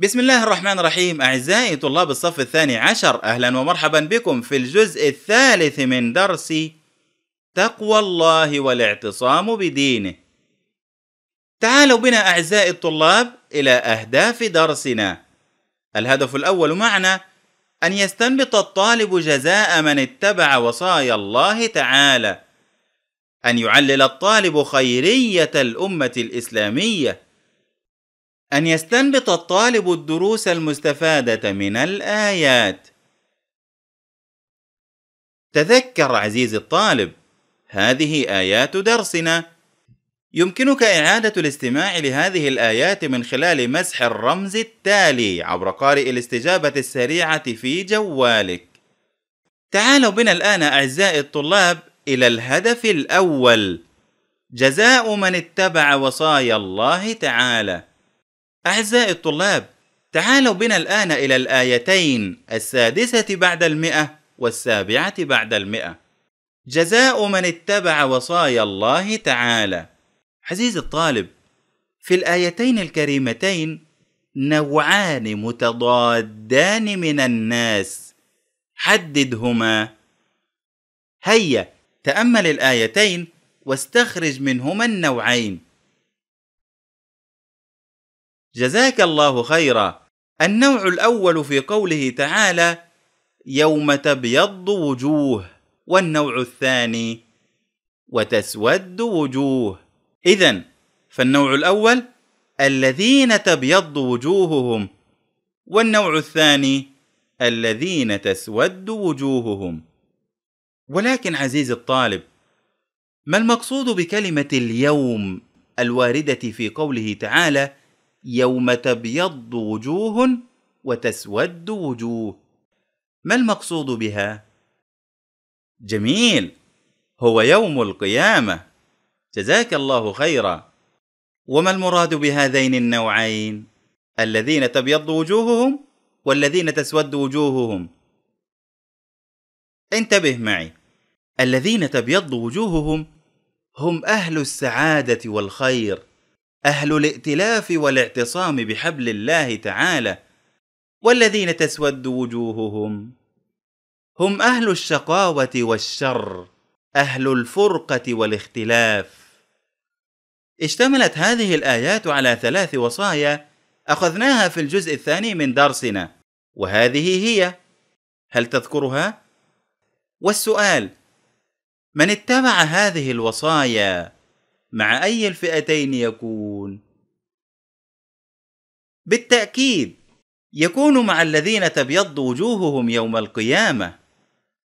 بسم الله الرحمن الرحيم أعزائي طلاب الصف الثاني عشر أهلا ومرحبا بكم في الجزء الثالث من درس تقوى الله والاعتصام بدينه تعالوا بنا أعزائي الطلاب إلى أهداف درسنا الهدف الأول معنا أن يستنبط الطالب جزاء من اتبع وصايا الله تعالى أن يعلل الطالب خيرية الأمة الإسلامية ان يستنبط الطالب الدروس المستفاده من الايات تذكر عزيزي الطالب هذه ايات درسنا يمكنك اعاده الاستماع لهذه الايات من خلال مسح الرمز التالي عبر قارئ الاستجابه السريعه في جوالك تعالوا بنا الان اعزائي الطلاب الى الهدف الاول جزاء من اتبع وصايا الله تعالى أعزائي الطلاب تعالوا بنا الآن إلى الآيتين السادسة بعد المئة والسابعة بعد المئة جزاء من اتبع وصايا الله تعالى عزيزي الطالب في الآيتين الكريمتين نوعان متضادان من الناس حددهما هيا تأمل الآيتين واستخرج منهما النوعين جزاك الله خيرا النوع الاول في قوله تعالى يوم تبيض وجوه والنوع الثاني وتسود وجوه اذا فالنوع الاول الذين تبيض وجوههم والنوع الثاني الذين تسود وجوههم ولكن عزيزي الطالب ما المقصود بكلمه اليوم الوارده في قوله تعالى يوم تبيض وجوه وتسود وجوه ما المقصود بها جميل هو يوم القيامه جزاك الله خيرا وما المراد بهذين النوعين الذين تبيض وجوههم والذين تسود وجوههم انتبه معي الذين تبيض وجوههم هم اهل السعاده والخير اهل الائتلاف والاعتصام بحبل الله تعالى والذين تسود وجوههم هم اهل الشقاوه والشر اهل الفرقه والاختلاف اشتملت هذه الايات على ثلاث وصايا اخذناها في الجزء الثاني من درسنا وهذه هي هل تذكرها والسؤال من اتبع هذه الوصايا مع أي الفئتين يكون؟ بالتأكيد يكون مع الذين تبيض وجوههم يوم القيامة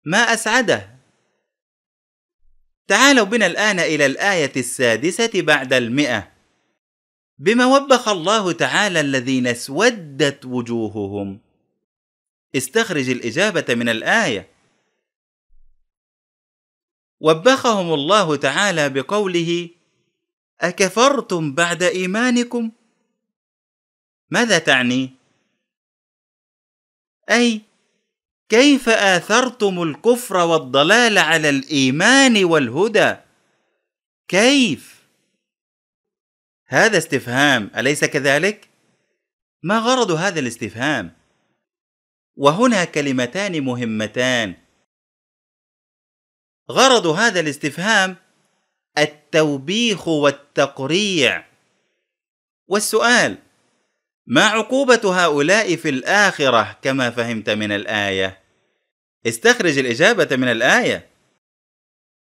ما أسعده تعالوا بنا الآن إلى الآية السادسة بعد المئة بما وبخ الله تعالى الذين اسودت وجوههم استخرج الإجابة من الآية وبخهم الله تعالى بقوله اكفرتم بعد ايمانكم ماذا تعني اي كيف اثرتم الكفر والضلال على الايمان والهدى كيف هذا استفهام اليس كذلك ما غرض هذا الاستفهام وهنا كلمتان مهمتان غرض هذا الاستفهام التوبيخ والتقريع والسؤال ما عقوبه هؤلاء في الاخره كما فهمت من الايه استخرج الاجابه من الايه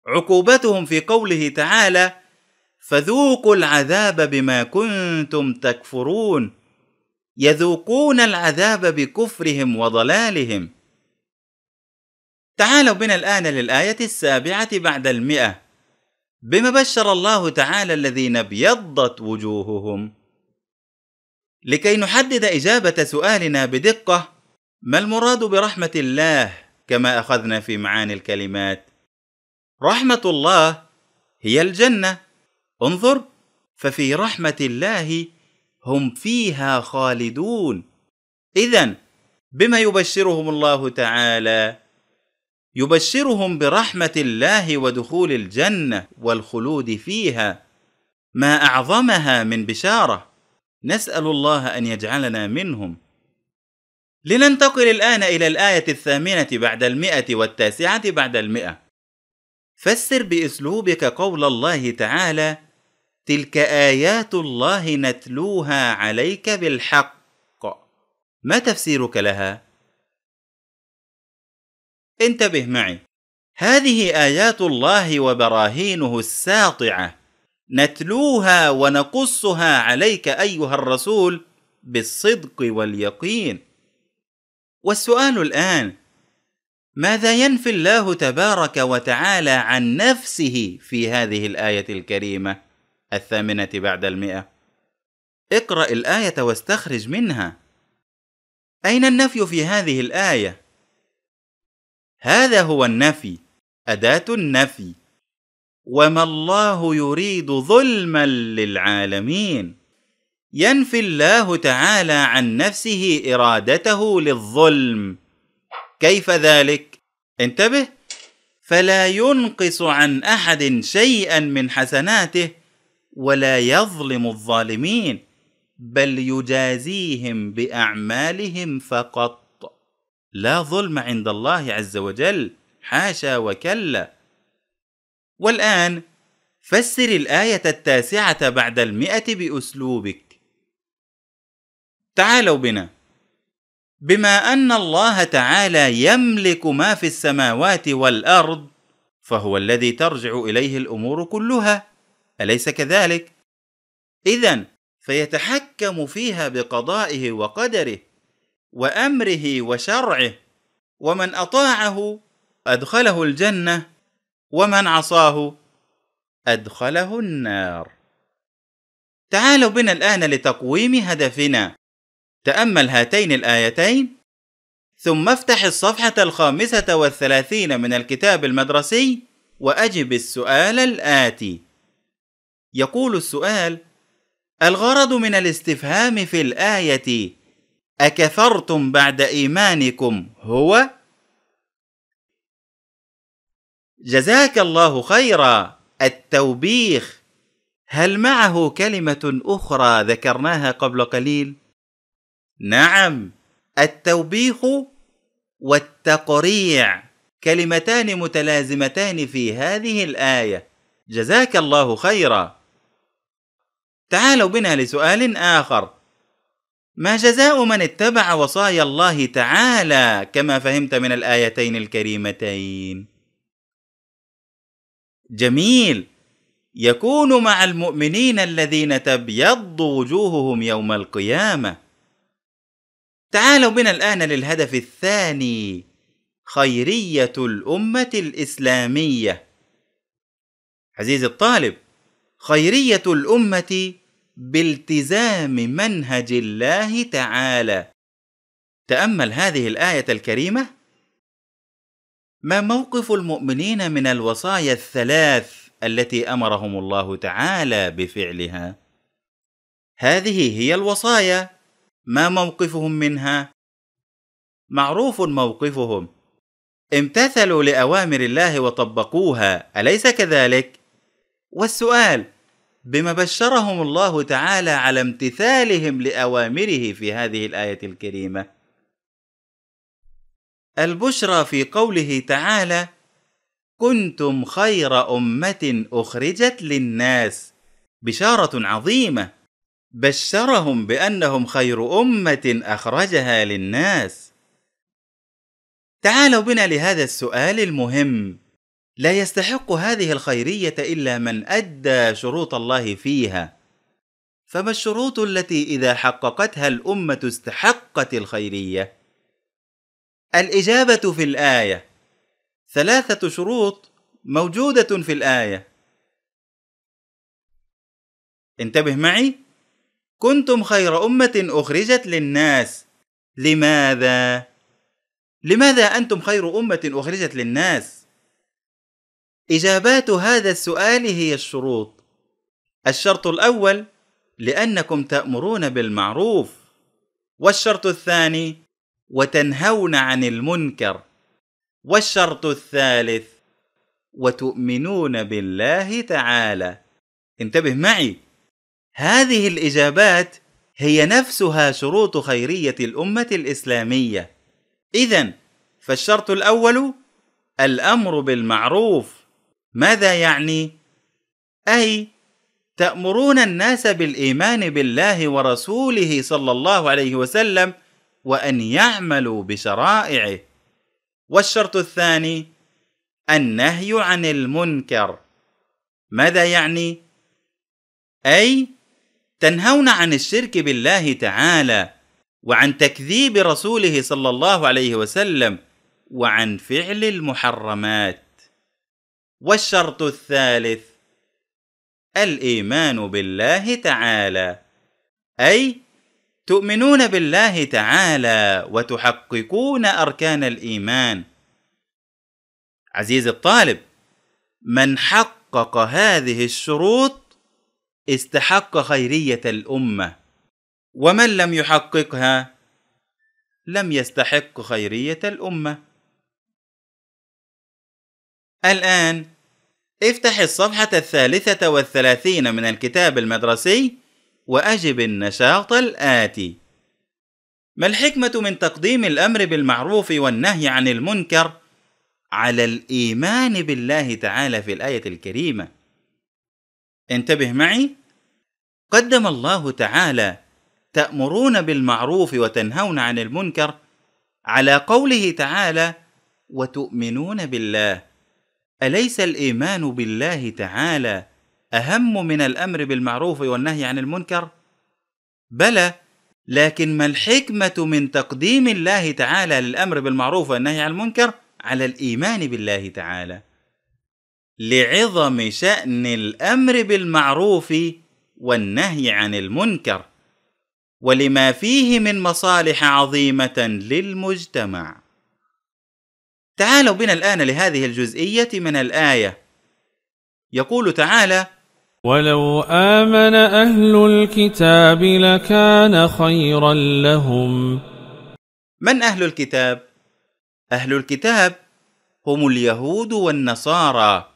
عقوبتهم في قوله تعالى فذوقوا العذاب بما كنتم تكفرون يذوقون العذاب بكفرهم وضلالهم تعالوا بنا الآن للآية السابعة بعد المئة بما بشر الله تعالى الذين ابيضت وجوههم لكي نحدد اجابه سؤالنا بدقه ما المراد برحمه الله كما اخذنا في معاني الكلمات رحمه الله هي الجنه انظر ففي رحمه الله هم فيها خالدون اذا بما يبشرهم الله تعالى يبشرهم برحمه الله ودخول الجنه والخلود فيها ما اعظمها من بشاره نسال الله ان يجعلنا منهم لننتقل الان الى الايه الثامنه بعد المئه والتاسعه بعد المئه فسر باسلوبك قول الله تعالى تلك ايات الله نتلوها عليك بالحق ما تفسيرك لها انتبه معي هذه ايات الله وبراهينه الساطعه نتلوها ونقصها عليك ايها الرسول بالصدق واليقين والسؤال الان ماذا ينفي الله تبارك وتعالى عن نفسه في هذه الايه الكريمه الثامنه بعد المئه اقرا الايه واستخرج منها اين النفي في هذه الايه هذا هو النفي أداة النفي وما الله يريد ظلما للعالمين ينفي الله تعالى عن نفسه إرادته للظلم كيف ذلك؟ انتبه فلا ينقص عن أحد شيئا من حسناته ولا يظلم الظالمين بل يجازيهم بأعمالهم فقط لا ظلم عند الله عز وجل حاشا وكلا والآن فسر الآية التاسعة بعد المئة بأسلوبك تعالوا بنا بما أن الله تعالى يملك ما في السماوات والأرض فهو الذي ترجع إليه الأمور كلها أليس كذلك؟ إذا فيتحكم فيها بقضائه وقدره وامره وشرعه ومن اطاعه ادخله الجنه ومن عصاه ادخله النار تعالوا بنا الان لتقويم هدفنا تامل هاتين الايتين ثم افتح الصفحه الخامسه والثلاثين من الكتاب المدرسي واجب السؤال الاتي يقول السؤال الغرض من الاستفهام في الايه أكفرتم بعد إيمانكم هو؟ جزاك الله خيرا التوبيخ هل معه كلمة أخرى ذكرناها قبل قليل؟ نعم التوبيخ والتقريع كلمتان متلازمتان في هذه الآية جزاك الله خيرا تعالوا بنا لسؤال آخر ما جزاء من اتبع وصايا الله تعالى كما فهمت من الايتين الكريمتين جميل يكون مع المؤمنين الذين تبيض وجوههم يوم القيامه تعالوا بنا الان للهدف الثاني خيريه الامه الاسلاميه عزيزي الطالب خيريه الامه بالتزام منهج الله تعالى تامل هذه الايه الكريمه ما موقف المؤمنين من الوصايا الثلاث التي امرهم الله تعالى بفعلها هذه هي الوصايا ما موقفهم منها معروف موقفهم امتثلوا لاوامر الله وطبقوها اليس كذلك والسؤال بما بشرهم الله تعالى على امتثالهم لاوامره في هذه الايه الكريمه البشرى في قوله تعالى كنتم خير امه اخرجت للناس بشاره عظيمه بشرهم بانهم خير امه اخرجها للناس تعالوا بنا لهذا السؤال المهم لا يستحق هذه الخيريه الا من ادى شروط الله فيها فما الشروط التي اذا حققتها الامه استحقت الخيريه الاجابه في الايه ثلاثه شروط موجوده في الايه انتبه معي كنتم خير امه اخرجت للناس لماذا لماذا انتم خير امه اخرجت للناس إجابات هذا السؤال هي الشروط الشرط الأول لأنكم تأمرون بالمعروف والشرط الثاني وتنهون عن المنكر والشرط الثالث وتؤمنون بالله تعالى انتبه معي هذه الإجابات هي نفسها شروط خيرية الأمة الإسلامية إذا فالشرط الأول الأمر بالمعروف ماذا يعني اي تامرون الناس بالايمان بالله ورسوله صلى الله عليه وسلم وان يعملوا بشرائعه والشرط الثاني النهي عن المنكر ماذا يعني اي تنهون عن الشرك بالله تعالى وعن تكذيب رسوله صلى الله عليه وسلم وعن فعل المحرمات والشرط الثالث الايمان بالله تعالى اي تؤمنون بالله تعالى وتحققون اركان الايمان عزيزي الطالب من حقق هذه الشروط استحق خيريه الامه ومن لم يحققها لم يستحق خيريه الامه الان افتح الصفحة الثالثة والثلاثين من الكتاب المدرسي وأجب النشاط الآتي: ما الحكمة من تقديم الأمر بالمعروف والنهي عن المنكر على الإيمان بالله تعالى في الآية الكريمة؟ انتبه معي، قدم الله تعالى تأمرون بالمعروف وتنهون عن المنكر على قوله تعالى: وتؤمنون بالله. اليس الايمان بالله تعالى اهم من الامر بالمعروف والنهي عن المنكر بلى لكن ما الحكمه من تقديم الله تعالى للامر بالمعروف والنهي عن المنكر على الايمان بالله تعالى لعظم شان الامر بالمعروف والنهي عن المنكر ولما فيه من مصالح عظيمه للمجتمع تعالوا بنا الآن لهذه الجزئية من الآية يقول تعالى ولو آمن أهل الكتاب لكان خيرا لهم من أهل الكتاب؟ أهل الكتاب هم اليهود والنصارى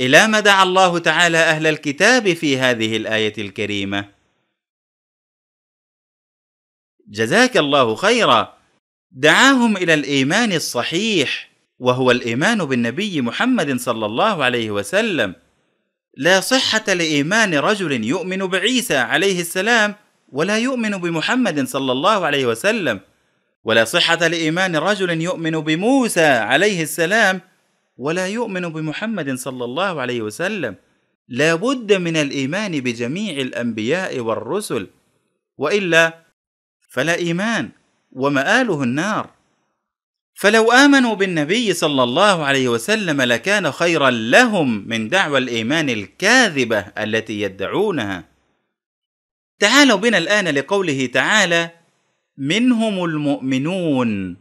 إلى ما دعا الله تعالى أهل الكتاب في هذه الآية الكريمة جزاك الله خيرا دعاهم الى الايمان الصحيح وهو الايمان بالنبي محمد صلى الله عليه وسلم لا صحه لايمان رجل يؤمن بعيسى عليه السلام ولا يؤمن بمحمد صلى الله عليه وسلم ولا صحه لايمان رجل يؤمن بموسى عليه السلام ولا يؤمن بمحمد صلى الله عليه وسلم لا بد من الايمان بجميع الانبياء والرسل والا فلا ايمان ومآله النار فلو آمنوا بالنبي صلى الله عليه وسلم لكان خيرا لهم من دعوى الإيمان الكاذبة التي يدعونها تعالوا بنا الآن لقوله تعالى منهم المؤمنون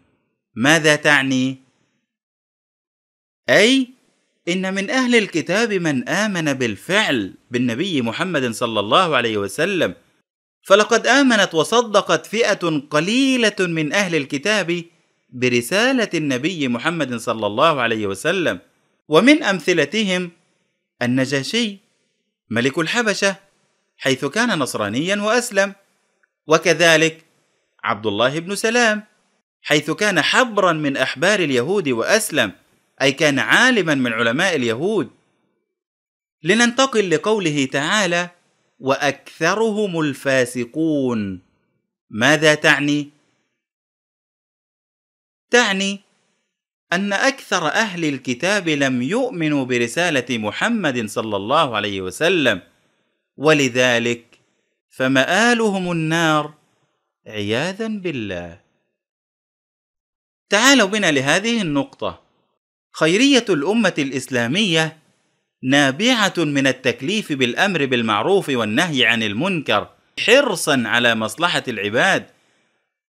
ماذا تعني أي إن من أهل الكتاب من آمن بالفعل بالنبي محمد صلى الله عليه وسلم فلقد امنت وصدقت فئه قليله من اهل الكتاب برساله النبي محمد صلى الله عليه وسلم ومن امثلتهم النجاشي ملك الحبشه حيث كان نصرانيا واسلم وكذلك عبد الله بن سلام حيث كان حبرا من احبار اليهود واسلم اي كان عالما من علماء اليهود لننتقل لقوله تعالى واكثرهم الفاسقون ماذا تعني تعني ان اكثر اهل الكتاب لم يؤمنوا برساله محمد صلى الله عليه وسلم ولذلك فمآلهم النار عياذا بالله تعالوا بنا لهذه النقطه خيريه الامه الاسلاميه نابعه من التكليف بالامر بالمعروف والنهي عن المنكر حرصا على مصلحه العباد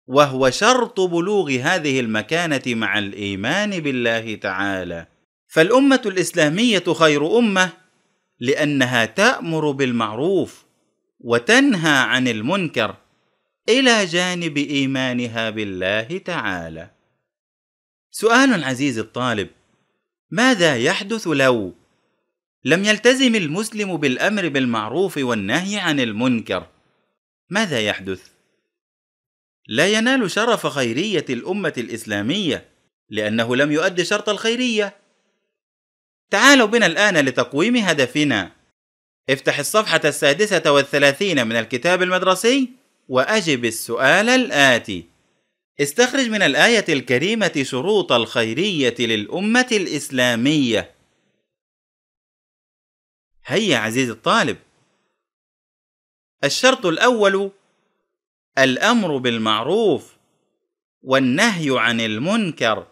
وهو شرط بلوغ هذه المكانه مع الايمان بالله تعالى فالامه الاسلاميه خير امه لانها تامر بالمعروف وتنهى عن المنكر الى جانب ايمانها بالله تعالى سؤال عزيز الطالب ماذا يحدث لو لم يلتزم المسلم بالامر بالمعروف والنهي عن المنكر ماذا يحدث لا ينال شرف خيريه الامه الاسلاميه لانه لم يؤد شرط الخيريه تعالوا بنا الان لتقويم هدفنا افتح الصفحه السادسه والثلاثين من الكتاب المدرسي واجب السؤال الاتي استخرج من الايه الكريمه شروط الخيريه للامه الاسلاميه هيا عزيزي الطالب الشرط الاول الامر بالمعروف والنهي عن المنكر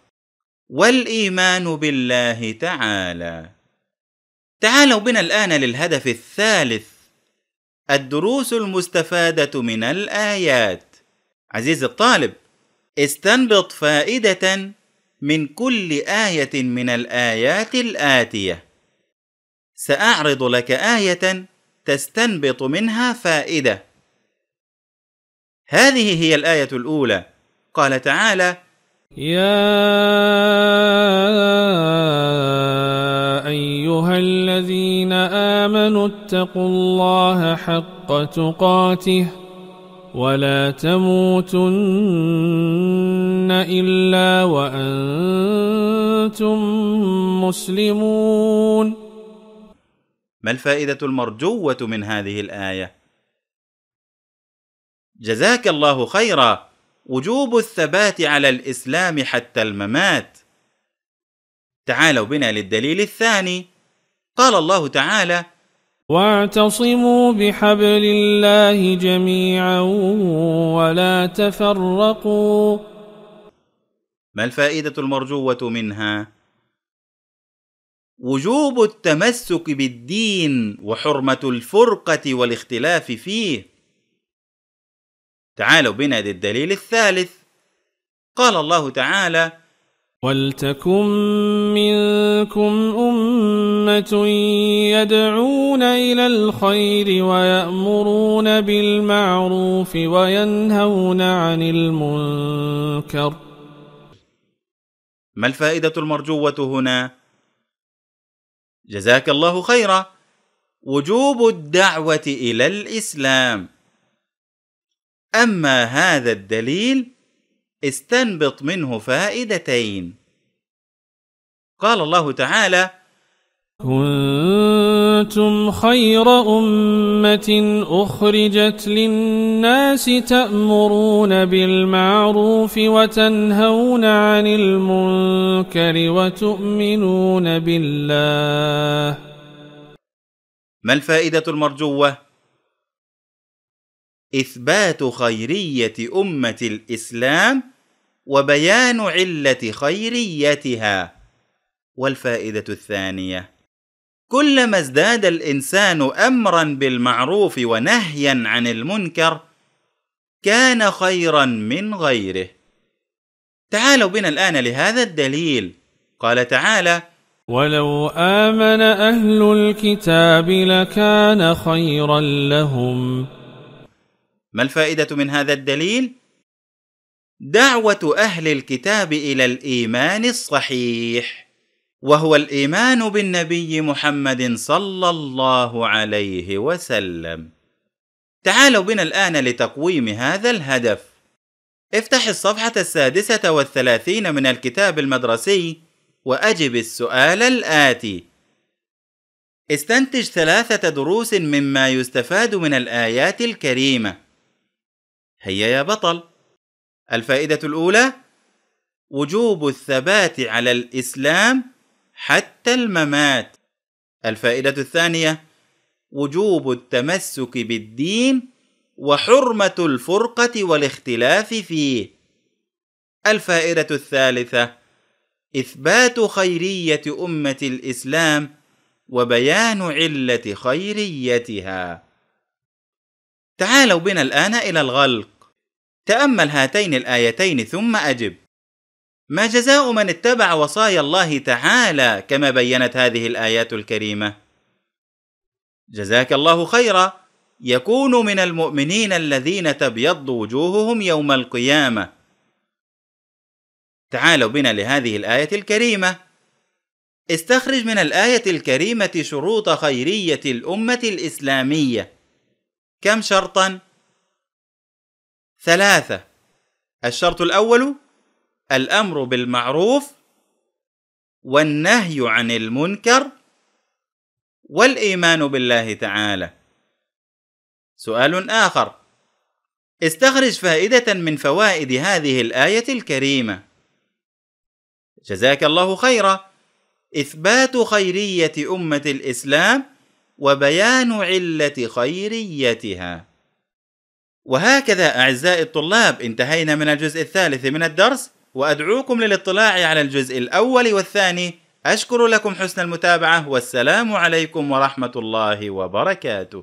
والايمان بالله تعالى تعالوا بنا الان للهدف الثالث الدروس المستفاده من الايات عزيزي الطالب استنبط فائده من كل ايه من الايات الاتيه ساعرض لك ايه تستنبط منها فائده هذه هي الايه الاولى قال تعالى يا ايها الذين امنوا اتقوا الله حق تقاته ولا تموتن الا وانتم مسلمون ما الفائده المرجوه من هذه الايه جزاك الله خيرا وجوب الثبات على الاسلام حتى الممات تعالوا بنا للدليل الثاني قال الله تعالى واعتصموا بحبل الله جميعا ولا تفرقوا ما الفائده المرجوه منها وجوب التمسك بالدين وحرمه الفرقه والاختلاف فيه تعالوا بنا للدليل الثالث قال الله تعالى ولتكن منكم امه يدعون الى الخير ويامرون بالمعروف وينهون عن المنكر ما الفائده المرجوه هنا جزاك الله خيرا وجوب الدعوه الى الاسلام اما هذا الدليل استنبط منه فائدتين قال الله تعالى كنتم خير أمة أخرجت للناس تأمرون بالمعروف وتنهون عن المنكر وتؤمنون بالله ما الفائدة المرجوة؟ إثبات خيرية أمة الإسلام وبيان علة خيريتها والفائدة الثانية كلما ازداد الانسان امرا بالمعروف ونهيا عن المنكر كان خيرا من غيره تعالوا بنا الان لهذا الدليل قال تعالى ولو امن اهل الكتاب لكان خيرا لهم ما الفائده من هذا الدليل دعوه اهل الكتاب الى الايمان الصحيح وهو الايمان بالنبي محمد صلى الله عليه وسلم تعالوا بنا الان لتقويم هذا الهدف افتح الصفحه السادسه والثلاثين من الكتاب المدرسي واجب السؤال الاتي استنتج ثلاثه دروس مما يستفاد من الايات الكريمه هيا يا بطل الفائده الاولى وجوب الثبات على الاسلام حتى الممات الفائدة الثانية وجوب التمسك بالدين وحرمة الفرقة والاختلاف فيه. الفائدة الثالثة إثبات خيرية أمة الإسلام وبيان علة خيريتها. تعالوا بنا الآن إلى الغلق. تأمل هاتين الآيتين ثم أجب. ما جزاء من اتبع وصايا الله تعالى كما بينت هذه الايات الكريمه جزاك الله خيرا يكون من المؤمنين الذين تبيض وجوههم يوم القيامه تعالوا بنا لهذه الايه الكريمه استخرج من الايه الكريمه شروط خيريه الامه الاسلاميه كم شرطا ثلاثه الشرط الاول الامر بالمعروف والنهي عن المنكر والايمان بالله تعالى سؤال اخر استخرج فائده من فوائد هذه الايه الكريمه جزاك الله خيرا اثبات خيريه امه الاسلام وبيان عله خيريتها وهكذا اعزائي الطلاب انتهينا من الجزء الثالث من الدرس وأدعوكم للاطلاع على الجزء الأول والثاني أشكر لكم حسن المتابعة والسلام عليكم ورحمة الله وبركاته